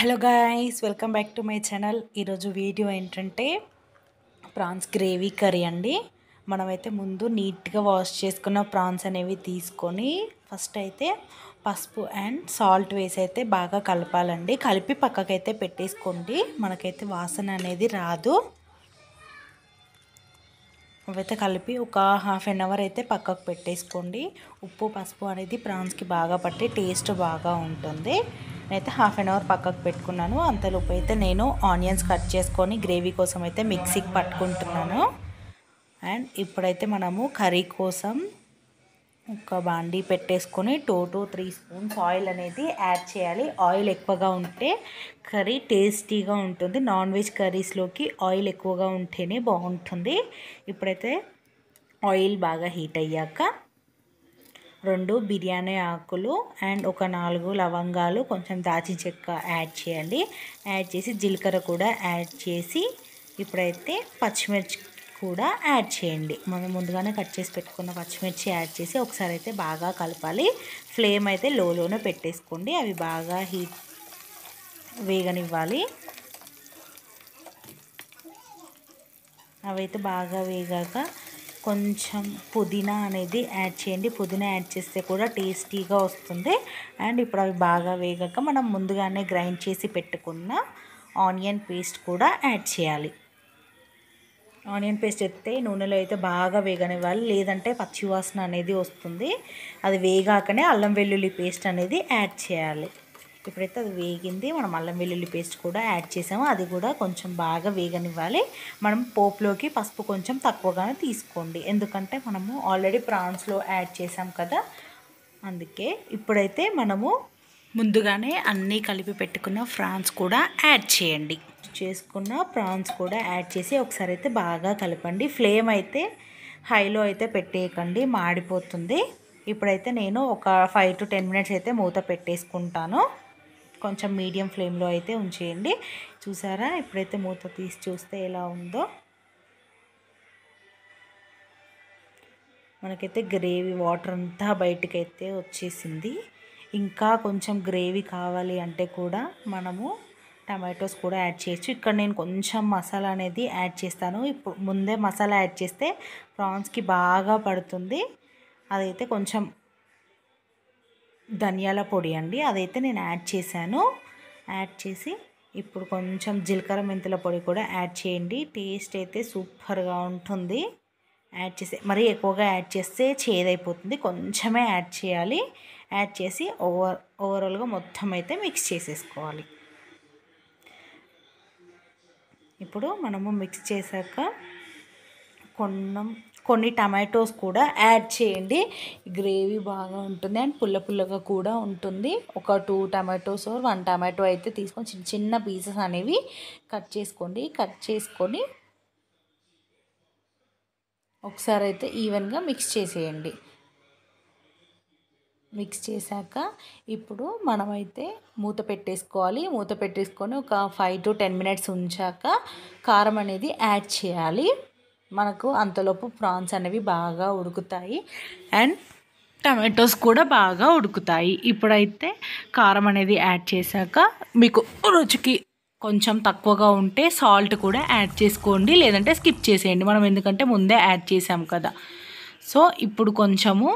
hello guys welcome back to my channel ఈరోజు video ఏంటంటే prawns gravy curry అండి మనమైతే ముందు నీట్గా వాష్ చేసుకున్న ప్రాన్స్ అనేవి తీసుకొని ఫస్ట్ అయితే పసుపు అండ్ సాల్ట్ వేసి అయితే బాగా కలపాలండి కలిపి పక్కకైతే పెట్టేసుకోండి మనకైతే వాసన అనేది రాదు అవైతే కలిపి ఒక హాఫ్ అన్ అవర్ అయితే పక్కకు పెట్టేసుకోండి ఉప్పు పసుపు అనేది ప్రాన్స్కి బాగా పట్టి టేస్ట్ బాగా ఉంటుంది నేనైతే హాఫ్ అన్ అవర్ పక్కకు పెట్టుకున్నాను అంతలోపు అయితే నేను ఆనియన్స్ కట్ చేసుకొని గ్రేవీ కోసం అయితే మిక్సీకి పట్టుకుంటున్నాను అండ్ ఇప్పుడైతే మనము కర్రీ కోసం ఒక బాండీ పెట్టేసుకొని two to three spoons oil అనేది యాడ్ చేయాలి ఆయిల్ ఎక్కువగా ఉంటే కర్రీ టేస్టీగా ఉంటుంది నాన్ వెజ్ కర్రీస్లోకి ఆయిల్ ఎక్కువగా ఉంటేనే బాగుంటుంది ఇప్పుడైతే ఆయిల్ బాగా హీట్ అయ్యాక రెండు బిర్యానీ ఆకులు అండ్ ఒక నాలుగు లవంగాలు కొంచెం దాచి చెక్క యాడ్ చేయండి యాడ్ చేసి జీలకర్ర కూడా యాడ్ చేసి ఇప్పుడైతే పచ్చిమిర్చి కూడా యాడ్ చేయండి మనం ముందుగానే కట్ చేసి పెట్టుకున్న పచ్చిమిర్చి యాడ్ చేసి ఒకసారి అయితే బాగా కలపాలి ఫ్లేమ్ అయితే లోలోనే పెట్టేసుకోండి అవి బాగా హీట్ వేగనివ్వాలి అవైతే బాగా వేగాక కొంచెం పుదీనా అనేది యాడ్ చేయండి పుదీనా యాడ్ చేస్తే కూడా టేస్టీగా వస్తుంది అండ్ ఇప్పుడు అవి బాగా వేగాక మనం ముందుగానే గ్రైండ్ చేసి పెట్టుకున్న ఆనియన్ పేస్ట్ కూడా యాడ్ చేయాలి ఆనియన్ పేస్ట్ ఎత్తే నూనెలో అయితే బాగా వేగనివ్వాలి లేదంటే పచ్చివాసన అనేది వస్తుంది అది వేగాకనే అల్లం వెల్లుల్లి పేస్ట్ అనేది యాడ్ చేయాలి ఇప్పుడైతే అది వేగింది మనం అల్లం వెల్లుల్లి పేస్ట్ కూడా యాడ్ చేసాము అది కూడా కొంచెం బాగా వేగనివ్వాలి మనం పోపులోకి పసుపు కొంచెం తక్కువగానే తీసుకోండి ఎందుకంటే మనము ఆల్రెడీ ప్రాన్స్లో యాడ్ చేసాం కదా అందుకే ఇప్పుడైతే మనము ముందుగానే అన్నీ కలిపి పెట్టుకున్న ఫ్రాన్స్ కూడా యాడ్ చేయండి చేసుకున్న ప్రాన్స్ కూడా యాడ్ చేసి ఒకసారి అయితే బాగా కలపండి ఫ్లేమ్ అయితే హైలో అయితే పెట్టేయకండి మాడిపోతుంది ఇప్పుడైతే నేను ఒక ఫైవ్ టు టెన్ మినిట్స్ అయితే మూత పెట్టేసుకుంటాను కొంచెం మీడియం ఫ్లేమ్లో అయితే ఉంచేయండి చూసారా ఇప్పుడైతే మూత తీసి చూస్తే ఎలా ఉందో మనకైతే గ్రేవీ వాటర్ అంతా బయటకైతే వచ్చేసింది ఇంకా కొంచెం గ్రేవీ కావాలి అంటే కూడా మనము టమాటోస్ కూడా యాడ్ చేయొచ్చు ఇక్కడ నేను కొంచెం మసాలా అనేది యాడ్ చేస్తాను ఇప్పుడు ముందే మసాలా యాడ్ చేస్తే ప్రాన్స్కి బాగా పడుతుంది అదైతే కొంచెం ధనియాల పొడి అండి అదైతే నేను యాడ్ చేశాను యాడ్ చేసి ఇప్పుడు కొంచెం జీలకర్ర మెంతుల పొడి కూడా యాడ్ చేయండి టేస్ట్ అయితే సూపర్గా ఉంటుంది యాడ్ చేసి మరీ ఎక్కువగా యాడ్ చేస్తే చేదైపోతుంది కొంచెమే యాడ్ చేయాలి యాడ్ చేసి ఓవర్ ఓవరాల్గా మొత్తం అయితే మిక్స్ చేసేసుకోవాలి ఇప్పుడు మనము మిక్స్ చేశాక కొన్నం కొన్ని టమాటోస్ కూడా యాడ్ చేయండి గ్రేవీ బాగా ఉంటుంది అండ్ పుల్ల పుల్లగా కూడా ఉంటుంది ఒక టూ టమాటోస్ వన్ టమాటో అయితే తీసుకొని చిన్న చిన్న పీసెస్ అనేవి కట్ చేసుకోండి కట్ చేసుకొని ఒకసారి అయితే ఈవెన్గా మిక్స్ చేసేయండి మిక్స్ చేశాక ఇప్పుడు మనమైతే మూత పెట్టేసుకోవాలి మూత పెట్టేసుకొని ఒక ఫైవ్ టు టెన్ మినిట్స్ ఉంచాక కారం అనేది యాడ్ చేయాలి మనకు అంతలోపు ప్రాన్స్ అనేవి బాగా ఉడుకుతాయి అండ్ టమాటోస్ కూడా బాగా ఉడుకుతాయి ఇప్పుడైతే కారం అనేది యాడ్ చేశాక మీకు రుచికి కొంచెం తక్కువగా ఉంటే సాల్ట్ కూడా యాడ్ చేసుకోండి లేదంటే స్కిప్ చేసేయండి మనం ఎందుకంటే ముందే యాడ్ చేసాం కదా సో ఇప్పుడు కొంచెము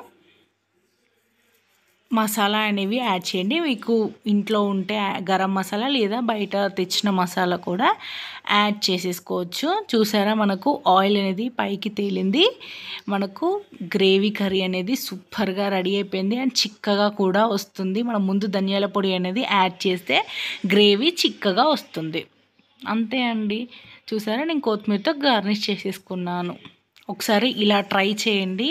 మసాలా అనేవి యాడ్ చేయండి మీకు ఇంట్లో ఉంటే గరం మసాలా లేదా బయట తెచ్చిన మసాలా కూడా యాడ్ చేసేసుకోవచ్చు చూసారా మనకు ఆయిల్ అనేది పైకి తేలింది మనకు గ్రేవీ కర్రీ అనేది సూపర్గా రెడీ అయిపోయింది అండ్ చిక్కగా కూడా వస్తుంది మనం ముందు ధనియాల పొడి అనేది యాడ్ చేస్తే గ్రేవీ చిక్కగా వస్తుంది అంతే అండి చూసారా నేను కొత్తిమీరతో గార్నిష్ చేసేసుకున్నాను ఒకసారి ఇలా ట్రై చేయండి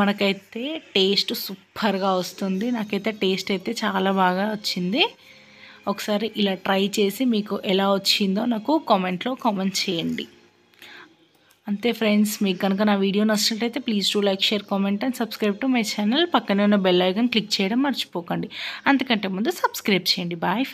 మనకైతే టేస్ట్ సూపర్గా వస్తుంది నాకైతే టేస్ట్ అయితే చాలా బాగా వచ్చింది ఒకసారి ఇలా ట్రై చేసి మీకు ఎలా వచ్చిందో నాకు కామెంట్లో కామెంట్ చేయండి అంతే ఫ్రెండ్స్ మీకు కనుక నా వీడియో నచ్చినట్లయితే please do like share comment and subscribe to my channel పక్కనే ఉన్న బెల్ ఐకన్ క్లిక్ చేయడం మర్చిపోకండి అంతకంటే ముందు సబ్స్క్రైబ్ చేయండి బాయ్